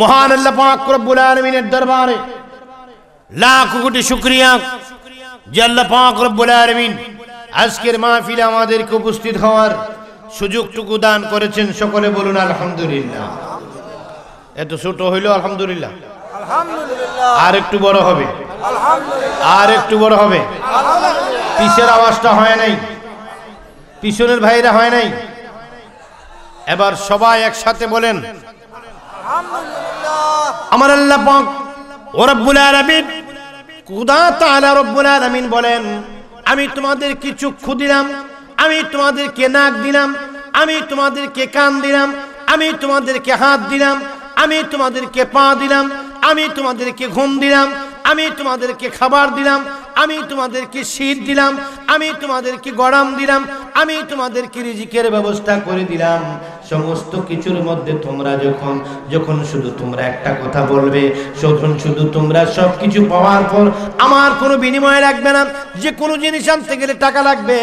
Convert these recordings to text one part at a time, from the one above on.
মহান আল্লাহ দরবারে লাখ কোটি শুক্রিয়া যে আল্লাহ পাক রব্বুল আলমিন আজকের মাহফিলে আমাদেরকে উপস্থিত হওয়ার সুযোগটুকু দান করেছেন সকলে বলুন আলহামদুলিল্লাহ এত ছোট হইল আলহামদুলিল্লাহ আর একটু বড় হবে আর একটু বড় হবে পিছের আওয়াজটা হয় নাই পিছনের ভাইরা হয় নাই এবার সবাই একসাথে বলেন আমার আল্লাহ পাক ও রব্বুল আলামিন কুদা তাআলা রব্বুল আলামিন বলেন আমি তোমাদের কিছু দিলাম আমি তোমাদেরকে নাক দিলাম আমি তোমাদেরকে কান দিলাম আমি তোমাদেরকে হাত দিলাম আমি তোমাদেরকে পা দিলাম আমি তোমাদেরকে ঘুম দিলাম আমি তোমাদেরকে খাবার দিলাম আমি তোমাদেরকে শীত দিলাম আমি তোমাদেরকে গরম দিলাম আমি তোমাদেরকে রিজিকের ব্যবস্থা করে দিলাম সমস্ত কিছুর মধ্যে তোমরা যখন যখন শুধু তোমরা একটা কথা বলবে যখন শুধু তোমরা সব কিছু পাওয়ার পর আমার কোনো বিনিময় লাগবে না যে কোনো জিনিস আনতে গেলে টাকা লাগবে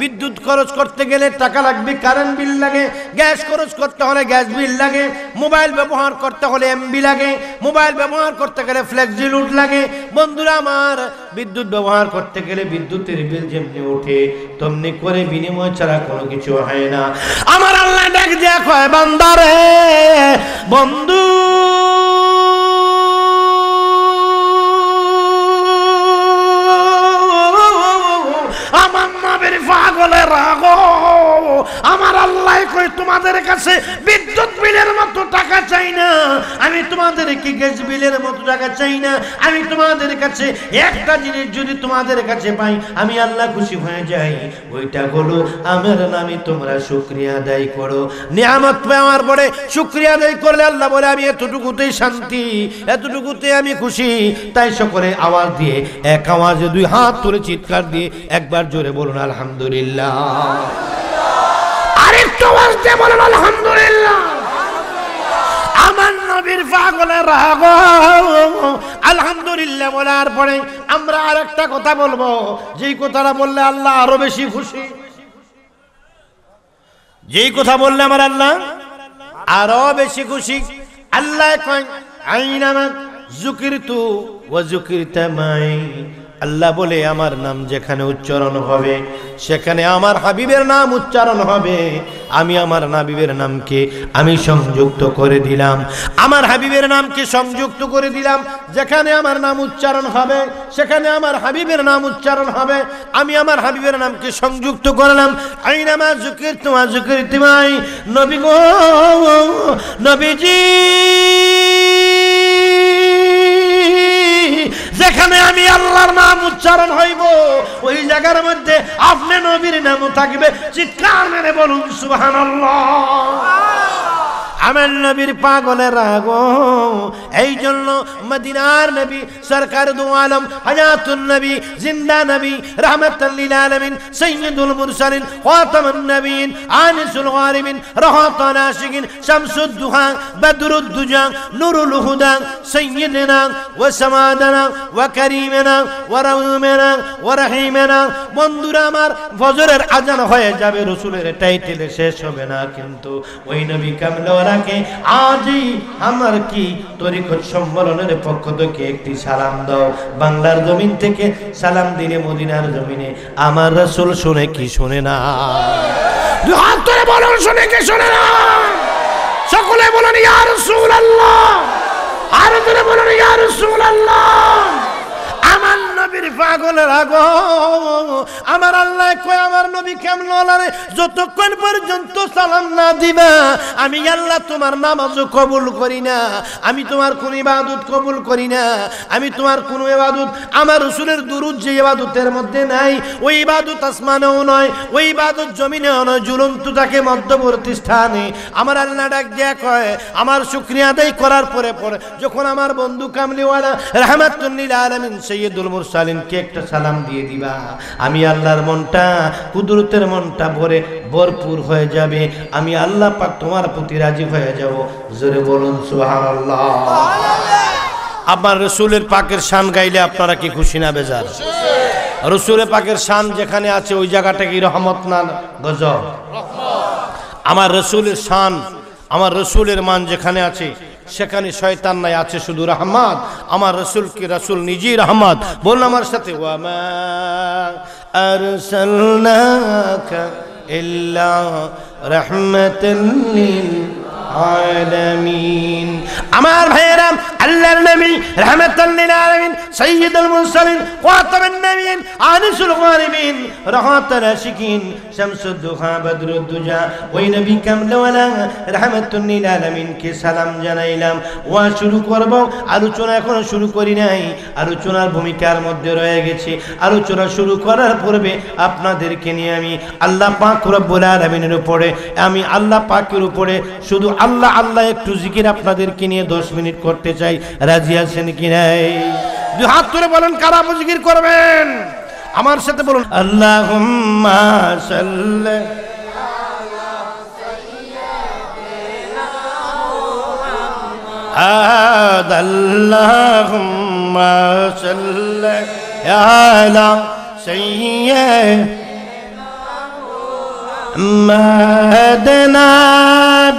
বিদ্যুৎ খরচ করতে গেলে টাকা লাগবে কারেন্ট বিল লাগে গ্যাস খরচ করতে হলে গ্যাস বিল লাগে মোবাইল ব্যবহার করতে হলে এমবি লাগে মোবাইল ব্যবহার করতে গেলে ফ্লেক্সি লুট লাগে বন্ধুরা আমার বিদ্যুৎ ব্যবহার করতে গেলে বিদ্যুতের বিল যেমনি ওঠে তেমনি করে বিনিময় ছাড়া কোনো কিছু হয় না আমার আল্লাহ ডাক দেয়া কয় বান্দারে বন্ধু আমার রাগ আমার আল্লাহ কই তোমাদের কাছে বিদ্যুৎ বিদ্যুৎ বিলের মতো টাকা চাই না আমি তোমাদেরকে গ্যাস বিলের মতো টাকা চাই না আমি তোমাদের কাছে একটা জিনিস যদি তোমাদের কাছে পাই আমি আল্লাহ খুশি হয়ে যাই ওইটা আমার নামে তোমরা শুক্রিয়া করো নিয়ামত পাওয়ার পরে শুক্রিয়া করলে আল্লাহ বলে আমি এতটুকুতেই শান্তি এতটুকুতে আমি খুশি তাই সকলে আওয়াজ দিয়ে এক আওয়াজে দুই হাত তুলে চিৎকার দিয়ে একবার জোরে বলুন আলহামদুলিল্লাহ আরেকটু আওয়াজ দিয়ে বলুন আলহামদুলিল্লাহ আলহামদুলিল্লাহ বলার পরে আমরা আর একটা কথা বলবো যেই কথাটা বললে আল্লাহ আরো বেশি খুশি যেই কথা বললে আমার আল্লাহ আরো বেশি খুশি আল্লাহ কয় আইন আমার জুকির তু ও জুকির তামাই আল্লাহ বলে আমার নাম যেখানে উচ্চারণ হবে সেখানে আমার হাবিবের নাম উচ্চারণ হবে আমি আমার নাবিবের নামকে আমি সংযুক্ত করে দিলাম আমার হাবিবের নামকে সংযুক্ত করে দিলাম যেখানে আমার নাম উচ্চারণ হবে সেখানে আমার হাবিবের নাম উচ্চারণ হবে আমি আমার হাবিবের নামকে সংযুক্ত করলাম আইনামা ঝুঁকির তোমার ঝুঁকির তোমায় নবী গো নবীজি যেখানে আমি আল্লাহর নাম উচ্চারণ হইব ওই জায়গার মধ্যে আপনি নবীর নামও থাকবে চিৎকার মেরে বলুন সুবহানাল্লাহ আমার নবীর পাগলের রাগ এই জন্য মদিনার নবী সরকার দু আলম হাজাতুল নবী জিন্দা নবী রহমতুল্লিল আলমিন সৈয়দুল মুরসালিন খাতামুন নবীন আনিসুল গালিমিন রহমতুল আশিকিন শামসুদ দুহা বদরুদ দুজা নুরুল হুদা سيدنا وسمادنا وكريمنا ورحمنا ورحيمنا বন্ধুরা আমার ফজরের আজান হয়ে যাবে রসুলের টাইটেলে শেষ হবে না কিন্তু ওই নবী কামলা ভাইয়ারাকে আজই আমার কি তরিকত সম্মেলনের পক্ষ থেকে একটি সালাম দাও বাংলার জমিন থেকে সালাম দিলে মদিনার জমিনে আমার রাসূল শুনে কি শুনে না হাত ধরে বলুন শুনে কি শুনে না সকলে বলুন ইয়া রাসূলুল্লাহ আর ধরে বলুন ইয়া রাসূলুল্লাহ কাবির পাগলের আগ আমার আল্লাহ কয় আমার নবী কেমন যতক্ষণ পর্যন্ত সালাম না দিবা আমি আল্লাহ তোমার নামাজও কবুল করি না আমি তোমার কোন ইবাদত কবুল করি না আমি তোমার কোন ইবাদত আমার রসুলের দুরুদ যে ইবাদতের মধ্যে নাই ওই ইবাদত আসমানেও নয় ওই ইবাদত জমিনেও নয় জুলন্ত তাকে মধ্যবর্তী স্থানে আমার আল্লাহ ডাক দিয়া কয় আমার শুক্রিয়া দেয় করার পরে পরে যখন আমার বন্ধু কামলিওয়ালা রহমাতুল্লিল আলমিন সৈয়দুল মুরসা সালিনকে একটা সালাম দিয়ে দিবা আমি আল্লাহর মনটা কুদরতের মনটা ভরে ভরপুর হয়ে যাবে আমি আল্লাহ পাক তোমার প্রতি রাজি হয়ে যাব জোরে বলুন সুবহানাল্লাহ আমার রসুলের পাকের শান গাইলে আপনারা কি খুশি না বেজার রসুলের পাকের শান যেখানে আছে ওই জায়গাটা কি রহমত না গজব আমার রসুলের শান আমার রসুলের মান যেখানে আছে সেখানে শয়তান নাই আছে শুধু রহমান আমার রসুল কি রসুল নিজেই রহমত বলুন আমার সাথে আমার ভাইয়েরাম আল্লাহর নবী রহমাতুল্লিল আলামিন সাইয়্যিদুল মুরসালিন খাতামুন নবিয়িন আনিসুল গারিবিন রাহাতুল আশিকিন শামসুদ দুহা বদরুদ দুজা ওই নবী কামলওয়ালা রহমাতুল্লিল আলামিন কে সালাম জানাইলাম ওয়া শুরু করব আলোচনা এখনো শুরু করি নাই আলোচনার ভূমিকার মধ্যে রয়ে গেছে আলোচনা শুরু করার পূর্বে আপনাদেরকে নিয়ে আমি আল্লাহ পাক রব্বুল আলামিনের উপরে আমি আল্লাহ পাকের উপরে শুধু আল্লাহ আল্লাহ একটু জিকির আপনাদেরকে নিয়ে দশ মিনিট করতে চাই রাজি আছেন কি নাই দু হাত তুলে বলেন কারা বুঝগির করবেন আমার সাথে বলুন আল্লাহ اللهم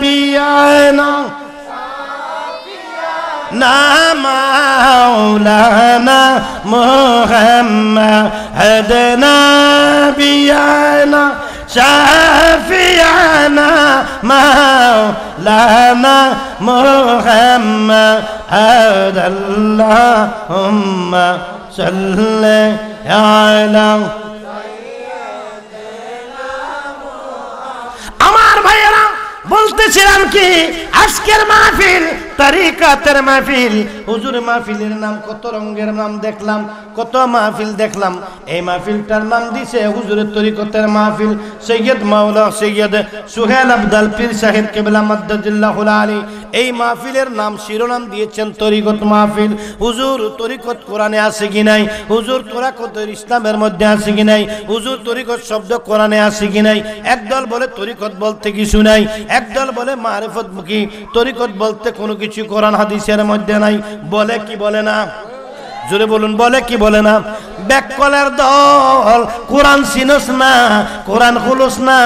صل سيدنا نعم مولانا محمد نبينا شافيعنا مولانا محمد اللهم صل على আমার ভাইয়েরা বলতেছিলাম কি আজকের মাহফিল তারিকাতের মাহফিল হুজুর মাহফিলের নাম কত রঙের নাম দেখলাম কত মাহফিল দেখলাম এই মাহফিলটার নাম দিছে হুজুরের তরিকতের মাহফিল সৈয়দ মাওলা সৈয়দ সুহেল আব্দাল পীর সাহেব কেবলা মদ্দাজুল্লাহুল আলী এই মাহফিলের নাম শিরোনাম দিয়েছেন তরিকত মাহফিল হুজুর তরিকত কোরআনে আছে কি নাই হুজুর তোরাকত ইসলামের মধ্যে আছে কি নাই হুজুর তরিকত শব্দ কোরআনে আছে কি নাই একদল বলে তরিকত বলতে কিছু নাই একদল বলে মারেফত কি তরিকত বলতে কোনো কিছু কিছু কোরআন হাদিসের মধ্যে নাই বলে কি বলে না জোরে বলুন বলে কি বলে না ব্যাকলের দল কোরআন চিনস না কোরআন খুলস না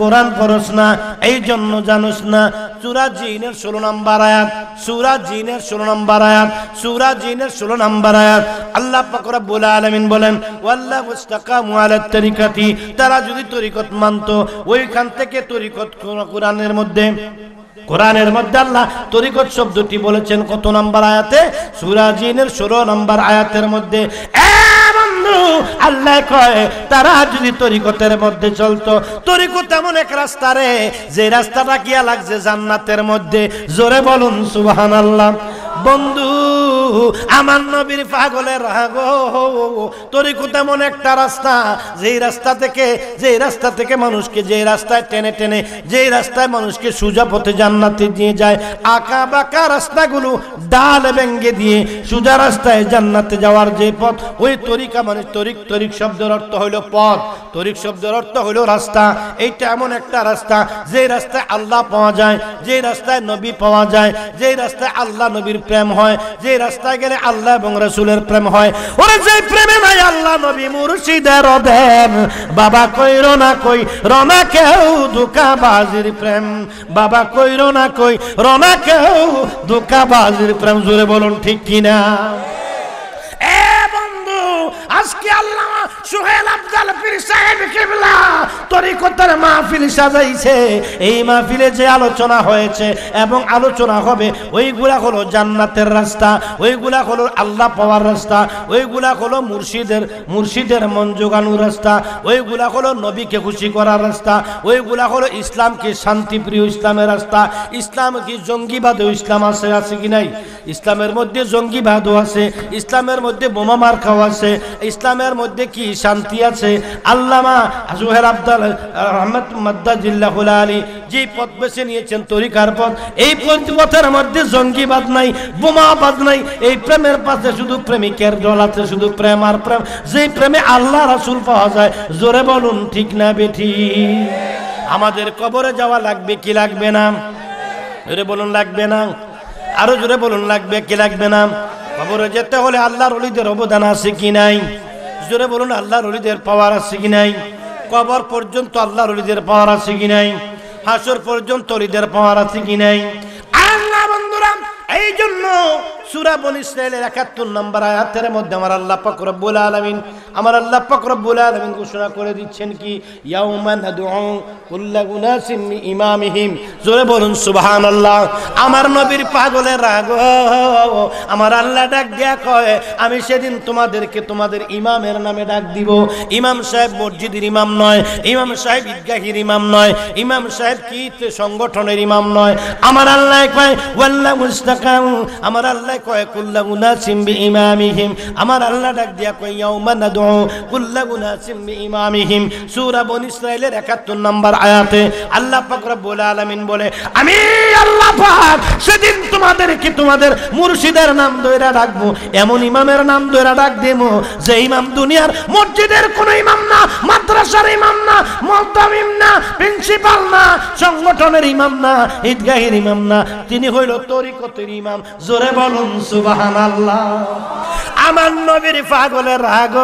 কোরআন পড়স না এই জন্য জানুস না সুরা জিনের ষোলো নম্বর আয়াত সুরা জিনের ষোলো নম্বর আয়াত সুরা জিনের ষোলো নম্বর আয়াত আল্লাহ বলে আলমিন বলেন ওয়াল্লাহ মুস্তাকামু আলা তরিকাটি তারা যদি তরিকত মানত ওইখান থেকে তরিকত কোরআনের মধ্যে কোরআনের মধ্যে আল্লাহ তরিকত শব্দটি বলেছেন কত নাম্বার আয়াতে সুরাজিনের ষোলো নাম্বার আয়াতের মধ্যে আল্লাহ কয় তারা যদি তরিকতের মধ্যে চলতো তরিকত এমন এক রাস্তা রে যে রাস্তাটা কিয়া লাগছে জান্নাতের মধ্যে জোরে বলুন সুবাহান আল্লাহ বন্ধু আমার নবীর পাগলের রাগ তরিকুত তেমন একটা রাস্তা যেই রাস্তা থেকে যেই রাস্তা থেকে মানুষকে যেই রাস্তায় টেনে টেনে যেই রাস্তায় মানুষকে সোজা পথে জান্নাতে দিয়ে যায় আঁকা বাঁকা রাস্তাগুলো ডাল ব্যঙ্গে দিয়ে সোজা রাস্তায় জান্নাতে যাওয়ার যে পথ ওই তরিকা মানে তরিক তরিক শব্দের অর্থ হইল পথ তরিক শব্দের অর্থ হইল রাস্তা এইটা এমন একটা রাস্তা যে রাস্তায় আল্লাহ পাওয়া যায় যে রাস্তায় নবী পাওয়া যায় যে রাস্তায় আল্লাহ নবীর প্রেম হয় যে রাস্তায় গেলে আল্লাহ এবং রসুলের প্রেম হয় ওরে যে প্রেমে নাই আল্লাহ নবী মুর্শিদের দেন বাবা কই না কই রনা কেউ দুকাবাজির প্রেম বাবা কই না কই রনা কেউ দুকাবাজির প্রেম জুড়ে বলুন ঠিক কিনা এ বন্ধু আজকে আল্লাহ সোহেল আফজাল পীর সাহেব কিবলা তরিকতার মাহফিল সাজাইছে এই মাহফিলে যে আলোচনা হয়েছে এবং আলোচনা হবে ওইগুলা হলো জান্নাতের রাস্তা ওইগুলা হলো আল্লাহ পাওয়ার রাস্তা ওইগুলা হলো মুর্শিদের মুর্শিদের মন জোগানোর রাস্তা ওইগুলা হলো নবীকে খুশি করার রাস্তা ওইগুলা হলো ইসলাম কি শান্তিপ্রিয় ইসলামের রাস্তা ইসলাম কি জঙ্গিবাদ ইসলাম আছে আছে কি নাই ইসলামের মধ্যে জঙ্গিবাদও আছে ইসলামের মধ্যে বোমা মার্কাও আছে ইসলামের মধ্যে কি শান্তি আছে আল্লামা জুহের আব্দাল আহমদ হুলা আলী যে পথ বেছে নিয়েছেন তরিকার পথ এই পথের মধ্যে জঙ্গিবাদ নাই বোমাবাদ নাই এই প্রেমের পাশে শুধু প্রেমিকের দল আছে শুধু প্রেম আর প্রেম যে প্রেমে আল্লাহ রাসুল পাওয়া যায় জোরে বলুন ঠিক না বেঠি আমাদের কবরে যাওয়া লাগবে কি লাগবে না জোরে বলুন লাগবে না আরো জোরে বলুন লাগবে কি লাগবে না কবরে যেতে হলে আল্লাহর অলিদের অবদান আছে কি নাই জোরে বলুন আল্লাহর অলিদের পাওয়ার আছে কি নাই কবর পর্যন্ত আল্লাহর অলিদের পাওয়ার আছে কি নাই হাসর পর্যন্ত অলিদের পাওয়ার আছে কি নাই আল্লাহ বন্ধুরা এই জন্য সুরা বন ইসরায়েলের একাত্তর নম্বর আয়াতের মধ্যে আমার আল্লাহ ফকরব্বুল আলমিন আমার আল্লাহ ফকরব্বুল আলমিন ঘোষণা করে দিচ্ছেন কি ইমামিহিম জোরে বলুন সুবাহান আল্লাহ আমার নবীর পাগলের রাগ আমার আল্লাহ ডাক দেয়া কয় আমি সেদিন তোমাদেরকে তোমাদের ইমামের নামে ডাক দিব ইমাম সাহেব মসজিদের ইমাম নয় ইমাম সাহেব ঈদগাহির ইমাম নয় ইমাম সাহেব কি সংগঠনের ইমাম নয় আমার আল্লাহ কয় ওয়াল্লাহ মুস্তাকাম আমার আল্লাহ কোরআনে কয় কুল্লা মুনাসিম ইমামিহিম আমার আল্লাহ ডাক দিয়া কয় ইয়াউমা ইমামিহিম সূরা বনি ইসরাইলের 71 নম্বর আয়াতে আল্লাহ পাক রব্বুল আলামিন বলে আমি আল্লাহ পাক সেদিন তোমাদের মুর্শিদের নাম ধইরা এমন ইমামের নাম ধইরা ডাক যে ইমাম দুনিয়ার মসজিদের কোন ইমাম না মাদ্রাসার ইমাম না না প্রিন্সিপাল না সংগঠনের ইমাম না ঈদগাহের ইমাম না তিনি হইল তরিকতের ইমাম জোরে বলো বলুন সুবাহান আল্লাহ আমার নবীর পাগলের রাগ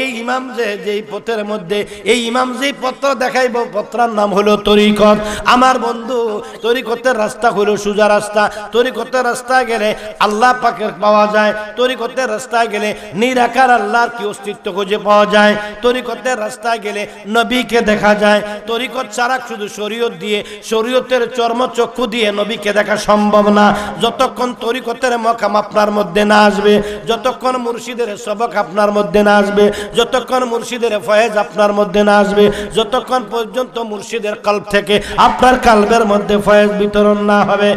এই ইমাম যে যেই পথের মধ্যে এই ইমাম যে পত্র দেখাইব পত্রার নাম হলো তরিকত আমার বন্ধু তরিকতের রাস্তা হলো সোজা রাস্তা তরিকতের রাস্তায় গেলে আল্লাহ পাকে পাওয়া যায় তরিকতের রাস্তায় গেলে নিরাকার আল্লাহর কি অস্তিত্ব খুঁজে পাওয়া যায় তরিকতের রাস্তায় গেলে নবীকে দেখা যায় তরিকত ছাড়া শুধু শরীয়ত দিয়ে শরীয়তের চর্মচক্ষু দিয়ে নবীকে দেখা সম্ভব না যতক্ষণ তরিকত খেদমতের মকাম আপনার মধ্যে না আসবে যতক্ষণ মুর্শিদের সবক আপনার মধ্যে না আসবে যতক্ষণ মুর্শিদের ফয়েজ আপনার মধ্যে না আসবে যতক্ষণ পর্যন্ত মুর্শিদের কাল্প থেকে আপনার কাল্পের মধ্যে ফয়েজ বিতরণ না হবে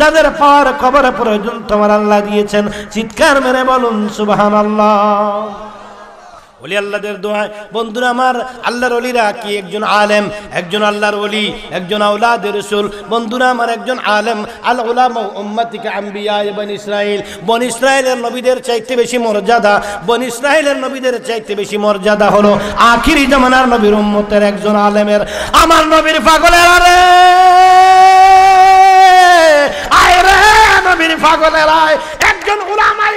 যাদের পাওয়ার খবর প্রয়োজন তোমার আল্লাহ দিয়েছেন চিৎকার মেরে বলুন সুবাহ আল্লাহ অলি আল্লাহদের দোহায় বন্ধুরা আমার আল্লাহর অলিরা কি একজন আলেম একজন আল্লাহর অলি একজন আউলাদ রসুল বন্ধুরা আমার একজন আলেম আল ওলাম উম্মাতিকে আম্বিয়া বন ইসরায়েল বন ইসরায়েলের নবীদের চাইতে বেশি মর্যাদা বন ইসরায়েলের নবীদের চাইতে বেশি মর্যাদা হলো আখিরি জামানার নবীর উম্মতের একজন আলেমের আমার নবীর পাগলের আরে আয় রে নবীর পাগলের আয় একজন ওলামাই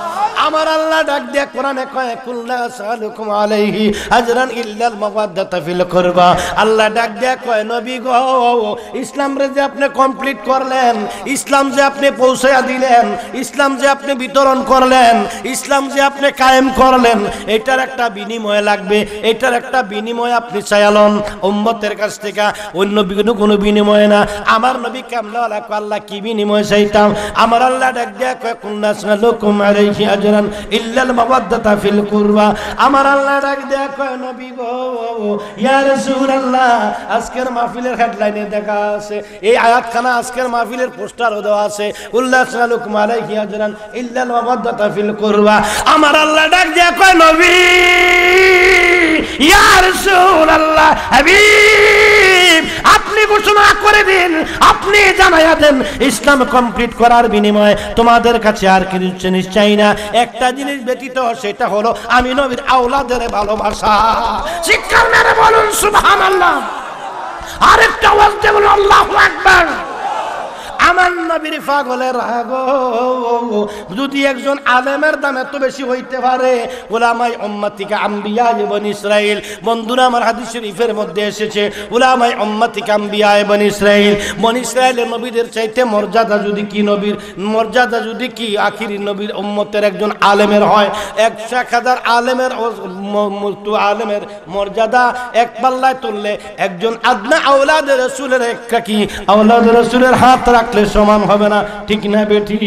আমার আল্লাহ ডাক দিয়া কোরআনে কয় কুল্লা সালুকুম আলাইহি আজরান ইল্লাল মাওয়াদাতা ফিল কুরবা আল্লাহ ডাক দিয়া কয় নবী গো ইসলাম রে যে আপনি কমপ্লিট করলেন ইসলাম যে আপনি পৌঁছায়া দিলেন ইসলাম যে আপনি বিতরণ করলেন ইসলাম যে আপনি কায়েম করলেন এটার একটা বিনিময় লাগবে এটার একটা বিনিময় আপনি চাইলেন উম্মতের কাছ থেকে অন্য কোনো বিনিময় না আমার নবী কামলা আল্লাহ কি বিনিময় চাইতাম আমার আল্লাহ ডাক দিয়া কয় কুল্লা সালুকুম আলাইহি আজরান করেন ইল্লাল মাওয়াদ্দাতা ফিল কুরবা আমার আল্লাহ ডাক দেয়া কয় নবী গো ইয়া রাসূলুল্লাহ আজকের মাহফিলের হেডলাইনে দেখা আছে এই আয়াতখানা আজকের মাহফিলের পোস্টারও দেওয়া আছে উল্লাহ সালুকুম আলাইহি ইল্লাল মাওয়াদ্দাতা ফিল কুরবা আমার আল্লাহ ডাক দেয়া কয় নবী ইয়া রাসূলুল্লাহ হাবিব আপনি ঘোষণা করে দিন আপনি জানাইয়া দেন ইসলাম কমপ্লিট করার বিনিময়ে তোমাদের কাছে আর কিছু জিনিস চাই না একটা জিনিস ব্যতীত সেটা হলো আমি নবীর আওলাদের ভালোবাসা শিক্ষার মেরে বলুন আল্লাহ আরেকটা বলতে বলুন আল্লাহ একবার আমার নবীর পাগলের যদি একজন আলেমের দাম এত বেশি হইতে পারে ওলামাই আম্বিয়া বন্ধুরা আমার হাদিস শরীফের মধ্যে এসেছে ওলামাই আম্বিয়া বন নবীদের চাইতে মর্যাদা যদি কি নবীর মর্যাদা যদি কি আখিরি নবীর উম্মতের একজন আলেমের হয় একশো এক হাজার আলেমের আলেমের মর্যাদা এক পাল্লায় তুললে একজন আদনা আওলাদের রসুলের একটা কি আওলাদের রসুলের হাত রাখলে আমাদের সমান হবে না ঠিক না বেটি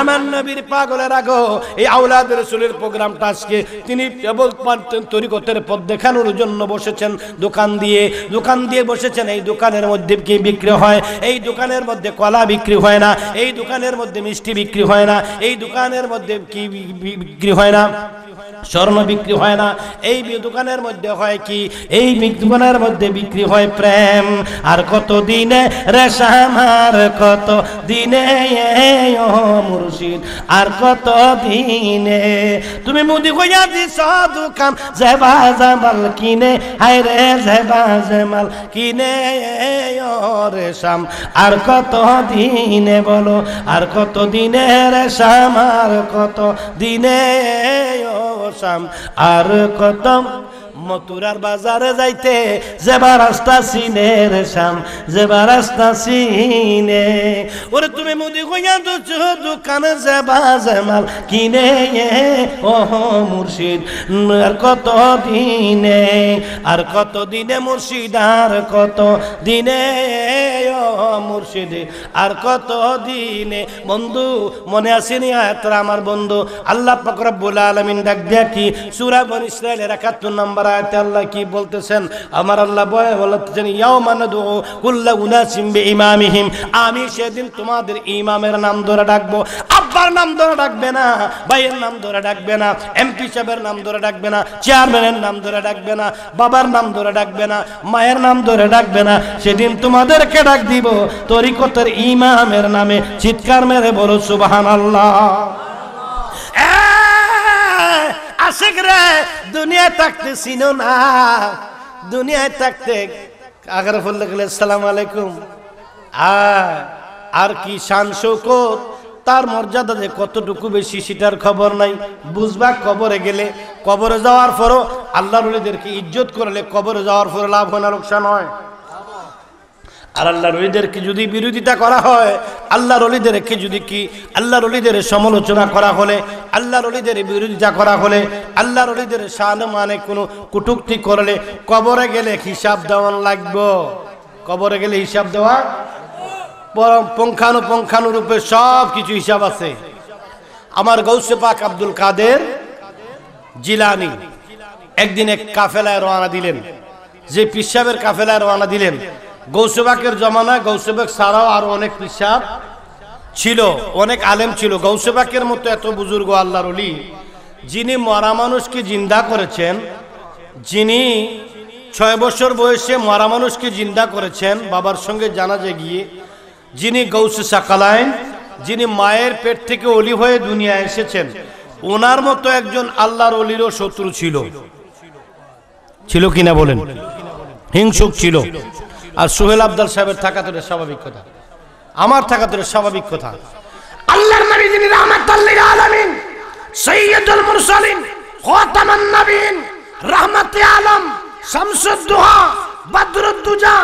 আমার নবীর পাগলের আগো এই আউলাদ রসুলের প্রোগ্রামটা আজকে তিনি করতে পথ দেখানোর জন্য বসেছেন দোকান দিয়ে দোকান দিয়ে বসেছেন এই দোকানের মধ্যে কি বিক্রি হয় এই দোকানের মধ্যে কলা বিক্রি হয় না এই দোকানের মধ্যে মিষ্টি বিক্রি হয় না এই দোকানের মধ্যে কি বিক্রি হয় না স্বর্ণ বিক্রি হয় না এই দোকানের মধ্যে হয় কি এই দোকানের মধ্যে বিক্রি হয় প্রেম আর কত দিনে রেশামার কত দিনে মুর্শিদ আর কত দিনে তুমি মুদি কইয়া দিস দোকান জেবা জামাল কিনে হাই রে জেবা জামাল কিনে রেশাম আর কত দিনে বলো আর কত দিনে রেশাম আর কত দিনে ও কসম আর কদম মতুরার বাজারে যাইতে যেবা রাস্তা সিনে রে রেশাম যেবা রাস্তা সিনে ওরে তুমি মুদি কইয়া দুচ দোকানে যেবা জামাল কিনে ওহ মুর্শিদ আর কত দিনে আর কত দিনে মুর্শিদ আর কত দিনে ও মুর্শিদ আর কত দিনে বন্ধু মনে আসেনি আয়াতরা আমার বন্ধু আল্লাহ পাক রব্বুল আলামিন ডাক দিয়া কি সূরা বন ইসরায়েলের 71 নম্বর আয়াত আয়াতে আল্লাহ কি বলতেছেন আমার আল্লাহ বয় বলতেছেন ইয়াও মানাদু কুল্লা উনাসিম বে ইমামিহিম আমি সেদিন তোমাদের ইমামের নাম ধরে ডাকবো আব্বার নাম ধরে ডাকবে না ভাইয়ের নাম ধরে ডাকবে না এমপি সাহেবের নাম ধরে ডাকবে না চেয়ারম্যানের নাম ধরে ডাকবে না বাবার নাম ধরে ডাকবে না মায়ের নাম ধরে ডাকবে না সেদিন তোমাদেরকে ডাক দিব তরিকতের ইমামের নামে চিৎকার মেরে বলো সুবাহান আল্লাহ আশেক রে দুনিয়ায় থাকতে চিনো না দুনিয়ায় থাকতে আগার ফুল গেলে সালাম আলাইকুম আর কি শান শৌকত তার মর্যাদা যে কতটুকু বেশি সেটার খবর নাই বুঝবা কবরে গেলে কবরে যাওয়ার পরও আল্লাহ রুলিদেরকে ইজ্জত করলে কবরে যাওয়ার পরে লাভ হয় না লোকসান হয় আর আল্লাহর অলিদেরকে যদি বিরোধিতা করা হয় আল্লাহর অলিদেরকে যদি কি আল্লাহর অলিদের সমালোচনা করা হলে আল্লাহর অলিদের বিরোধিতা করা হলে আল্লাহর অলিদের সান মানে কোনো কুটুক্তি করলে কবরে গেলে হিসাব দেওয়ান লাগব কবরে গেলে হিসাব দেওয়া পরম পুঙ্খানুপুঙ্খানুরূপে সব কিছু হিসাব আছে আমার গৌসে পাক আব্দুল কাদের জিলানি একদিন এক কাফেলায় রওনা দিলেন যে পিসাবের কাফেলায় রওনা দিলেন গৌসেবাকের জমানায় গৌসেবাক ছাড়াও আর অনেক পিসার ছিল অনেক আলেম ছিল গৌসেবাকের মতো এত বুজুর্গ আল্লাহর অলি যিনি মরা মানুষকে জিন্দা করেছেন যিনি ছয় বছর বয়সে মরা মানুষকে জিন্দা করেছেন বাবার সঙ্গে জানা যে গিয়ে যিনি গৌসে সাকালাইন যিনি মায়ের পেট থেকে অলি হয়ে দুনিয়া এসেছেন ওনার মতো একজন আল্লাহর অলিরও শত্রু ছিল ছিল কিনা বলেন হিংসুক ছিল আর সোহেল আব্দাল সাহেবের থাকা তোর স্বাভাবিক কথা আমার থাকা তোর স্বাভাবিক কথা আল্লাহর নবী যিনি রাহমাতুল্লিল আলামিন সাইয়্যিদুল মুরসালিন খাতামান নবীন রাহমাতে আলম বদরুদ বদরুদ্দুজা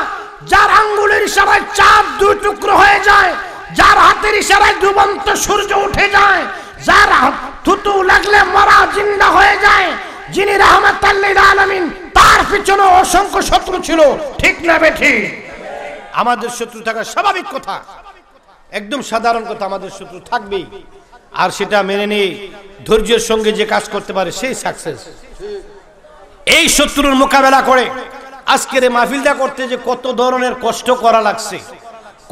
যার আঙ্গুলের ইশারায় চাঁদ দুই টুকরো হয়ে যায় যার হাতের ইশারায় ডুবন্ত সূর্য উঠে যায় যার থুতু লাগলে মরা জিন্দা হয়ে যায় যিনি রহমত আলমিন তার পিছনে অসংখ্য শত্রু ছিল ঠিক না বেঠি আমাদের শত্রু থাকা স্বাভাবিক কথা একদম সাধারণ কথা আমাদের শত্রু থাকবেই আর সেটা মেনে নিয়ে ধৈর্যের সঙ্গে যে কাজ করতে পারে সেই সাকসেস এই শত্রুর মোকাবেলা করে আজকের মাহফিলটা করতে যে কত ধরনের কষ্ট করা লাগছে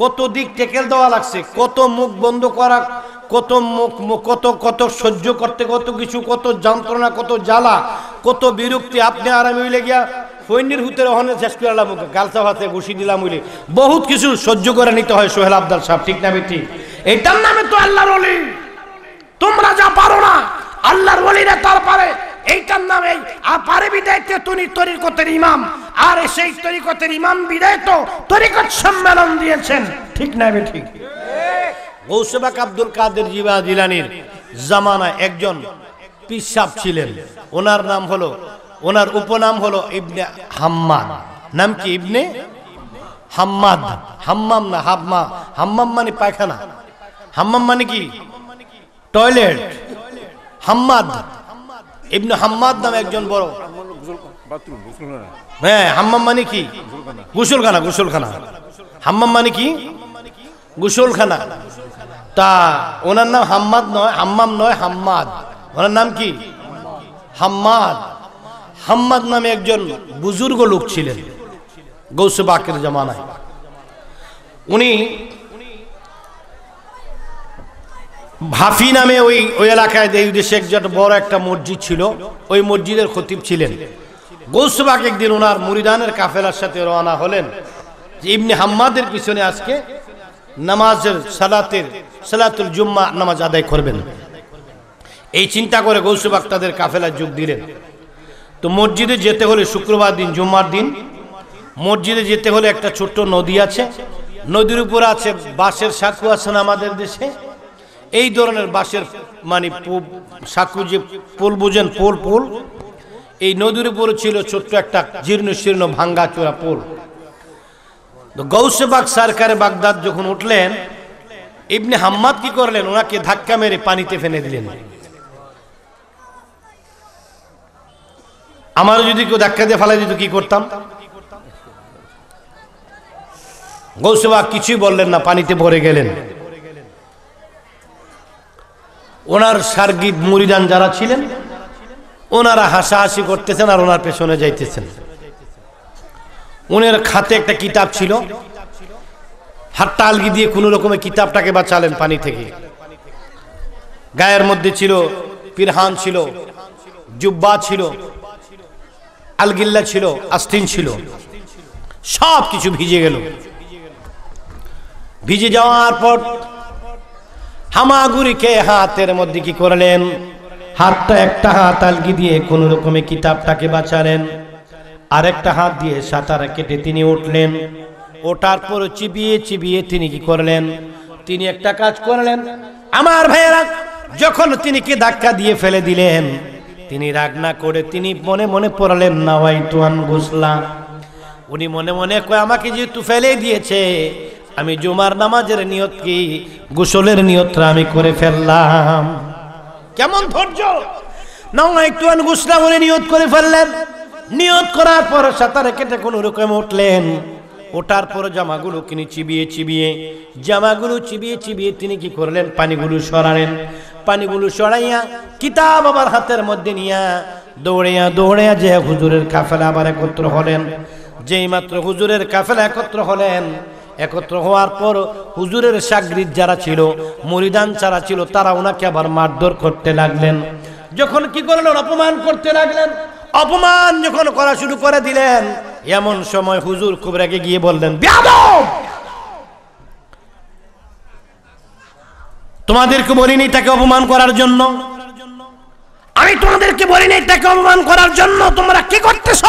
কত দিক টেকেল দেওয়া লাগছে কত মুখ বন্ধ করা কত মুখ কত কত সহ্য করতে কত কিছু কত যন্ত্রণা কত জ্বালা কত বিরক্তি আপনি আরামে হইলে গিয়া সৈন্যের হুতের হনে শেষ করে আলাম গালসা ভাতে ঘুষি দিলাম হইলে বহুত কিছু সহ্য করে নিতে হয় সোহেল আবদাল সাহেব ঠিক না বেটি এটার নামে তো আল্লাহর অলি তোমরা যা পারো না আল্লাহর অলিরা তার পারে এইটার নামেই আপারে বিদায়তে তুমি তরিকতের ইমাম আর সেই তরিকতের ইমাম বিদায় তো তরিকত সম্মেলন দিয়েছেন ঠিক না ঠিক গৌসেবাক আব্দুল কাদের জিবা জিলানির জামানায় একজন পিসাব ছিলেন ওনার নাম হলো ওনার উপনাম হলো ইবনে হাম্মাদ নাম কি ইবনে হাম্মাদ হাম্মাম না হাম্মা হাম্মাম মানে পায়খানা হাম্মাম মানে কি টয়লেট হাম্মাদ ইবনু হাম্মাদ নামে একজন বড় হ্যাঁ হাম্মাম মানে কি গোসলখানা গোসলখানা হাম্মাম মানে কি গোসলখানা তা ওনার নাম হাম্মাদ নয় হাম্মাম নয় হাম্মাদ ওনার নাম কি হাম্মাদ হাম্মাদ নামে একজন বুজুর্গ লোক ছিলেন গৌসে বাকের জামানায় উনি ভাফি নামে ওই ওই এলাকায় এই দেশে একজন বড় একটা মসজিদ ছিল ওই মসজিদের খতিব ছিলেন গোসবাক একদিন ওনার মুরিদানের কাফেলার সাথে রওনা হলেন ইবনে হাম্মাদের পিছনে আজকে নামাজের সালাতের সালাতুল জুম্মা নামাজ আদায় করবেন এই চিন্তা করে গৌসবাক তাদের কাফেলা যোগ দিলেন তো মসজিদে যেতে হলে শুক্রবার দিন জুম্মার দিন মসজিদে যেতে হলে একটা ছোট্ট নদী আছে নদীর উপর আছে বাঁশের সাঁকু আছেন আমাদের দেশে এই ধরনের বাঁশের মানে সাকু যে পোল বুঝেন পোল পোল এই নদীর উপরে ছিল ছোট্ট একটা জীর্ণ শীর্ণ ভাঙ্গা চোরা পোল গৌসেবাগ সরকারে বাগদাদ যখন উঠলেন ইবনে হাম্মাদ কি করলেন ওনাকে ধাক্কা মেরে পানিতে ফেলে দিলেন আমার যদি কেউ ধাক্কা দিয়ে ফেলা দিত কি করতাম গৌসেবাগ কিছুই বললেন না পানিতে ভরে গেলেন ওনার সার্গিদ মুরিদান যারা ছিলেন ওনারা হাসাহাসি করতেছেন আর ওনার পেছনে যাইতেছেন উনের খাতে একটা কিতাব ছিল হাতটা আলগি দিয়ে কোনো রকমের কিতাবটাকে বাঁচালেন পানি থেকে গায়ের মধ্যে ছিল পিরহান ছিল জুব্বা ছিল আলগিল্লা ছিল আস্তিন ছিল সব কিছু ভিজে গেল ভিজে যাওয়ার পর হামাগুড়িকে হাতের মধ্যে কি করলেন হাতটা একটা হাত আলগি দিয়ে কোনো রকমে কিতাবটাকে বাঁচালেন আরেকটা হাত দিয়ে সাঁতার কেটে তিনি উঠলেন ওটার পর চিবিয়ে চিবিয়ে তিনি কি করলেন তিনি একটা কাজ করলেন আমার ভাইয়েরা যখন তিনি কি ধাক্কা দিয়ে ফেলে দিলেন তিনি রাগ না করে তিনি মনে মনে পড়লেন না ভাই তুয়ান ঘুষলা উনি মনে মনে কয় আমাকে যেহেতু ফেলে দিয়েছে আমি জুমার নামাজের নিয়ত কি গোসলের নিয়তটা আমি করে ফেললাম কেমন ধৈর্য না একটু গুসলা বলে নিয়ত করে ফেললেন নিয়ত করার পর সাঁতারে কেটে কোনো রকম উঠলেন ওঠার পর জামাগুলো কিনে চিবিয়ে চিবিয়ে জামাগুলো চিবিয়ে চিবিয়ে তিনি কি করলেন পানিগুলো সরালেন পানিগুলো সরাইয়া কিতাব আবার হাতের মধ্যে নিয়া দৌড়িয়া দৌড়িয়া যে হুজুরের কাফেলা আবার একত্র হলেন যেই মাত্র হুজুরের কাফেলা একত্র হলেন একত্র হওয়ার পর হুজুরের সাগরিদ যারা ছিল মরিদান ছাড়া ছিল তারা ওনাকে আবার মারধর করতে লাগলেন যখন কি করলেন অপমান করতে লাগলেন অপমান যখন করা শুরু করে দিলেন এমন সময় হুজুর খুব রেগে গিয়ে বললেন তোমাদেরকে বলিনি তাকে অপমান করার জন্য আমি তোমাদেরকে বলিনি তাকে অপমান করার জন্য তোমরা কি করতেছ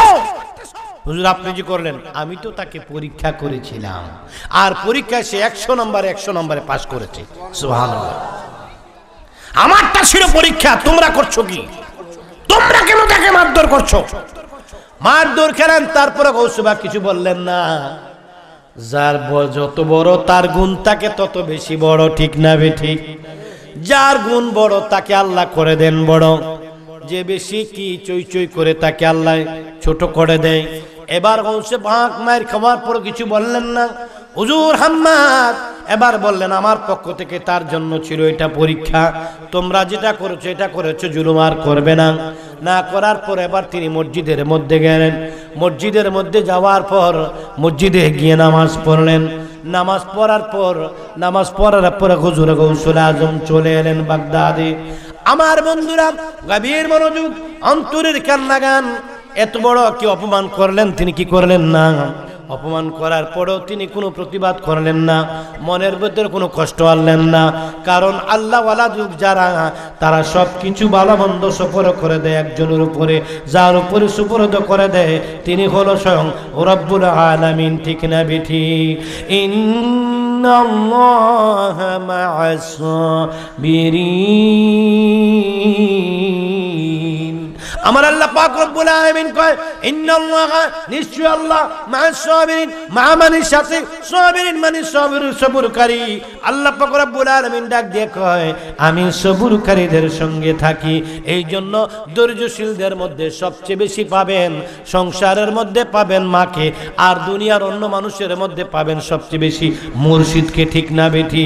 হুজুর আপনি যে করলেন আমি তো তাকে পরীক্ষা করেছিলাম আর পরীক্ষায় সে একশো নম্বরে একশো নম্বরে পাশ করেছে আমারটা ছিল পরীক্ষা তোমরা করছো কি তোমরা কেন তাকে মারধর করছো মারধর খেলেন তারপরে গৌসুবা কিছু বললেন না যার যত বড় তার গুণ তাকে তত বেশি বড় ঠিক না বে ঠিক যার গুণ বড় তাকে আল্লাহ করে দেন বড় যে বেশি কি চই করে তাকে আল্লাহ ছোট করে দেয় এবার গৌসে বাঁক মায়ের খাওয়ার পর কিছু বললেন না হুজুর হাম্মাদ এবার বললেন আমার পক্ষ থেকে তার জন্য ছিল এটা পরীক্ষা তোমরা যেটা করেছো এটা করেছো জুলুমার করবে না না করার পর এবার তিনি মসজিদের মধ্যে গেলেন মসজিদের মধ্যে যাওয়ার পর মসজিদে গিয়ে নামাজ পড়লেন নামাজ পড়ার পর নামাজ পড়ার পরে হুজুর গৌসুল আজম চলে এলেন বাগদাদে আমার বন্ধুরা গভীর মনোযোগ অন্তরের কান্নাগান এত বড় কি অপমান করলেন তিনি কি করলেন না অপমান করার পরেও তিনি কোনো প্রতিবাদ করলেন না মনের ভেতরে কোনো কষ্ট আনলেন না কারণ আল্লাহওয়ালা যুগ যারা তারা সব কিছু ভালো মন্দ সফর করে দেয় একজনের উপরে যার উপরে সুপরদ করে দেয় তিনি হলো স্বয়ং রব্বুল আলামিন ঠিক না বিঠি ইন্নাল্লাহ আমার আল্লাহ পাক রব্বুল আলামিন কয় ইন্নাল্লাহ নিশ্চয় আল্লাহ মা সাবিরিন মা মানে সাথে সাবিরিন মানে সবর সবরকারী আল্লাহ পাক রব্বুল আলামিন ডাক দিয়ে কয় আমি সবরকারীদের সঙ্গে থাকি এই জন্য ধৈর্যশীলদের মধ্যে সবচেয়ে বেশি পাবেন সংসারের মধ্যে পাবেন মাকে আর দুনিয়ার অন্য মানুষের মধ্যে পাবেন সবচেয়ে বেশি মুর্শিদকে ঠিক না বেঠি